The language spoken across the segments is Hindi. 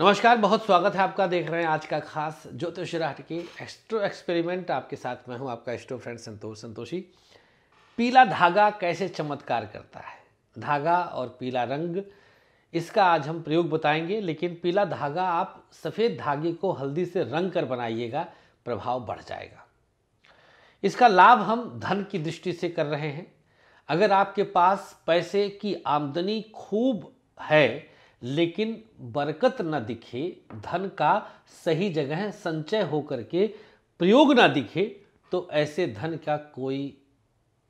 नमस्कार बहुत स्वागत है आपका देख रहे हैं आज का खास ज्योतिष राहट की एस्ट्रो एक्सपेरिमेंट आपके साथ मैं हूं आपका एस्ट्रो फ्रेंड संतोष संतोषी पीला धागा कैसे चमत्कार करता है धागा और पीला रंग इसका आज हम प्रयोग बताएंगे लेकिन पीला धागा आप सफ़ेद धागे को हल्दी से रंग कर बनाइएगा प्रभाव बढ़ जाएगा इसका लाभ हम धन की दृष्टि से कर रहे हैं अगर आपके पास पैसे की आमदनी खूब है लेकिन बरकत ना दिखे धन का सही जगह संचय होकर के प्रयोग ना दिखे तो ऐसे धन का कोई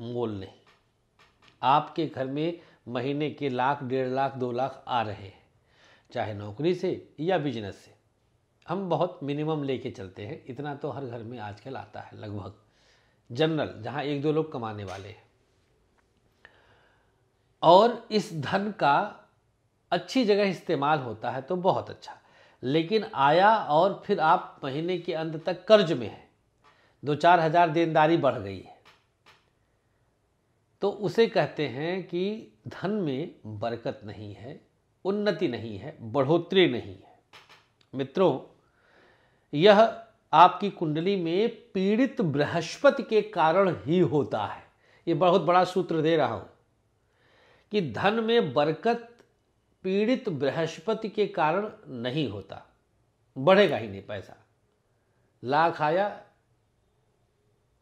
मोल नहीं आपके घर में महीने के लाख डेढ़ लाख दो लाख आ रहे हैं चाहे नौकरी से या बिजनेस से हम बहुत मिनिमम लेके चलते हैं इतना तो हर घर में आजकल आता है लगभग जनरल जहां एक दो लोग कमाने वाले हैं और इस धन का अच्छी जगह इस्तेमाल होता है तो बहुत अच्छा लेकिन आया और फिर आप महीने के अंत तक कर्ज में हैं दो चार हजार देनदारी बढ़ गई है तो उसे कहते हैं कि धन में बरकत नहीं है उन्नति नहीं है बढ़ोतरी नहीं है मित्रों यह आपकी कुंडली में पीड़ित बृहस्पति के कारण ही होता है ये बहुत बड़ा सूत्र दे रहा हूं कि धन में बरकत पीड़ित बृहस्पति के कारण नहीं होता बढ़ेगा ही नहीं पैसा लाख आया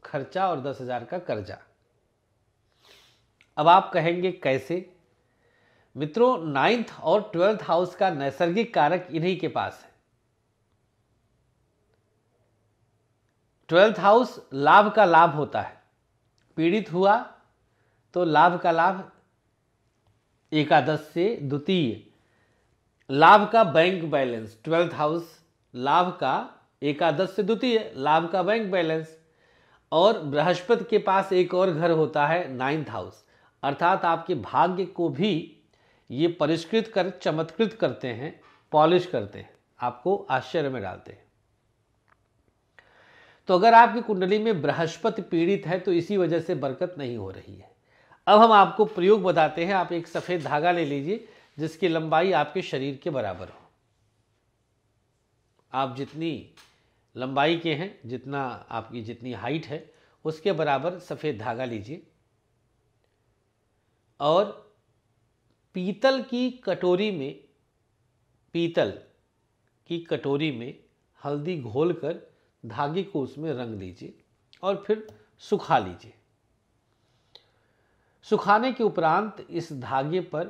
खर्चा और दस हजार का कर्जा अब आप कहेंगे कैसे मित्रों नाइन्थ और ट्वेल्थ हाउस का नैसर्गिक कारक इन्हीं के पास है ट्वेल्थ हाउस लाभ का लाभ होता है पीड़ित हुआ तो लाभ का लाभ एकादश से द्वितीय लाभ का बैंक बैलेंस ट्वेल्थ हाउस लाभ का एकादश से द्वितीय लाभ का बैंक बैलेंस और बृहस्पति के पास एक और घर होता है नाइन्थ हाउस अर्थात आपके भाग्य को भी ये परिष्कृत कर चमत्कृत करते हैं पॉलिश करते हैं आपको आश्चर्य में डालते हैं तो अगर आपकी कुंडली में बृहस्पति पीड़ित है तो इसी वजह से बरकत नहीं हो रही है अब हम आपको प्रयोग बताते हैं आप एक सफ़ेद धागा ले लीजिए जिसकी लंबाई आपके शरीर के बराबर हो आप जितनी लंबाई के हैं जितना आपकी जितनी हाइट है उसके बराबर सफ़ेद धागा लीजिए और पीतल की कटोरी में पीतल की कटोरी में हल्दी घोलकर धागे को उसमें रंग लीजिए और फिर सुखा लीजिए सुखाने के उपरांत इस धागे पर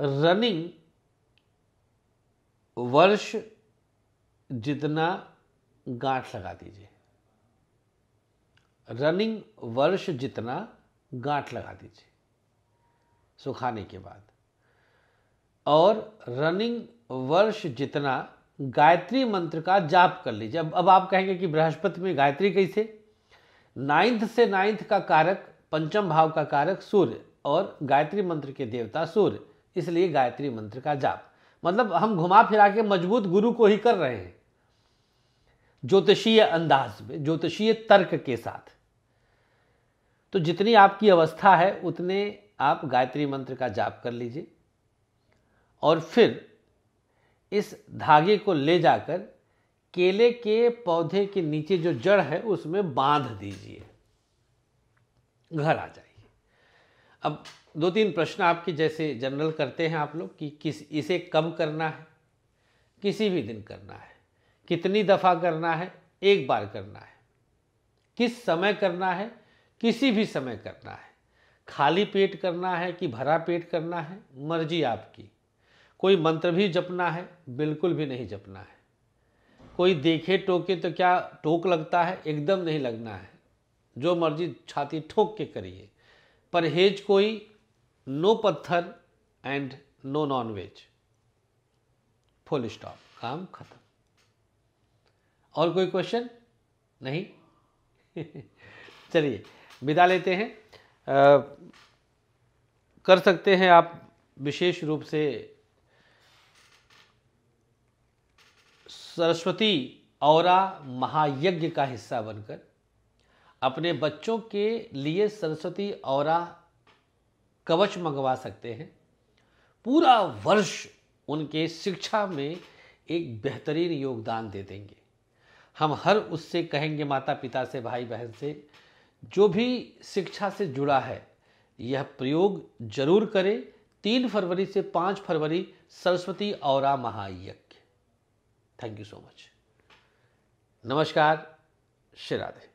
रनिंग वर्ष जितना गांठ लगा दीजिए रनिंग वर्ष जितना गांठ लगा दीजिए सुखाने के बाद और रनिंग वर्ष जितना गायत्री मंत्र का जाप कर लीजिए अब अब आप कहेंगे कि बृहस्पति में गायत्री कैसे नाइन्थ से नाइन्थ का कारक पंचम भाव का कारक सूर्य और गायत्री मंत्र के देवता सूर्य इसलिए गायत्री मंत्र का जाप मतलब हम घुमा फिरा के मजबूत गुरु को ही कर रहे हैं ज्योतिषीय अंदाज में ज्योतिषीय तर्क के साथ तो जितनी आपकी अवस्था है उतने आप गायत्री मंत्र का जाप कर लीजिए और फिर इस धागे को ले जाकर केले के पौधे के नीचे जो जड़ है उसमें बांध दीजिए घर आ जाइए अब दो तीन प्रश्न आपके जैसे जनरल करते हैं आप लोग कि किस इसे कब करना है किसी भी दिन करना है कितनी दफ़ा करना है एक बार करना है किस समय करना है किसी भी समय करना है खाली पेट करना है कि भरा पेट करना है मर्जी आपकी कोई मंत्र भी जपना है बिल्कुल भी नहीं जपना है कोई देखे टोके तो क्या टोक लगता है एकदम नहीं लगना है जो मर्जी छाती ठोक के करिए परहेज कोई नो पत्थर and no non veg full stop काम खत्म और कोई क्वेश्चन नहीं चलिए विदा लेते हैं आ, कर सकते हैं आप विशेष रूप से सरस्वती और महायज्ञ का हिस्सा बनकर अपने बच्चों के लिए सरस्वती और कवच मंगवा सकते हैं पूरा वर्ष उनके शिक्षा में एक बेहतरीन योगदान दे देंगे हम हर उससे कहेंगे माता पिता से भाई बहन से जो भी शिक्षा से जुड़ा है यह प्रयोग जरूर करें तीन फरवरी से पाँच फरवरी सरस्वती और महायज्ञ थैंक यू सो मच नमस्कार श्री राधे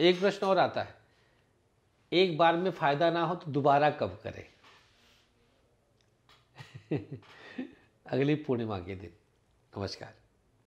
एक प्रश्न और आता है एक बार में फायदा ना हो तो दोबारा कब करें अगली पूर्णिमा के दिन नमस्कार